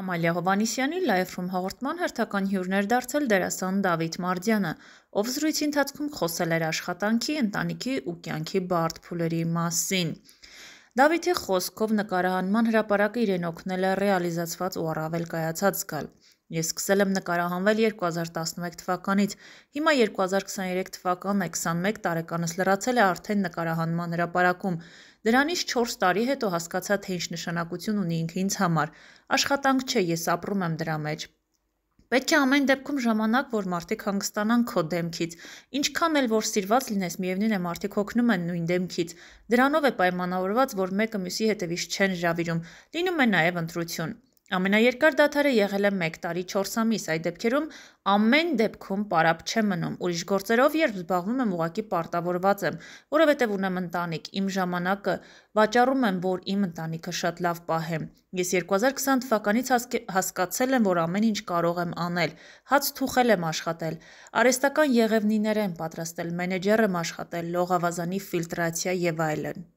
Ամալիա Հովանիսյանի Live Room հաղորդման հերթական հյուրն էր դարձել դերասան Դավիթ Մարդյանը, ով զրույցի ընթացքում խոսել էր աշխատանքի, ընտանիքի ու կյանքի բարդ փուլերի մասին։ Դավիթի խոսքով նկարահանման հրապարակը իրեն օգնել է ռեալիզացված ու առավել կայացած զգալ։ Ես սկսել եմ նկարահանվել 2011 թվականից։ Հիմա 2023 թվականն է 21 տարեկանս լրացել է արդեն նկարահանման հրապարակում։ Դրանից 4 տարի հետո հասկացա, թե ինչ նշանակություն ունի ինքը ինձ համար։ Աշխատանք չէ, ես ապրում եմ դրա մեջ, Պետք է ամեն դեպքում ժամանակ, որ մարդիկ հանգստանան քո դեմքից։ Ինչքան էլ որ սիրված լինես, միևնույն է մարդիկ հոգնում են նույն դեմքից։ Դրանով է պայմանավորված, որ մեկը մյուսի հետևից չեն ժավիրում։ Լինում է նաև ընտրություն։ Ամենաերկար դադարը եղել է 1 տարի 4 ամիս, այդ դեպքերում ամեն դեպքում պարապ չեմ մնում, ուրիշ գործերով երբ զբաղվում եմ ուղղակի պարտավորված եմ, որովհետև ունեմ ընտանիք, իմ ժամանակը, վաճառում եմ, որ իմ ընտանիքը շատ լավ պահեմ։ Ես 2020 թվականից հասկացել եմ, որ ամեն ինչ կարող եմ անել, հաց թուխել եմ աշխատել, արհեստական եղևնիներ եմ պատրաստել, մենեջեր եմ աշխատել, լողավազանի ֆիլտրացիա և այլն։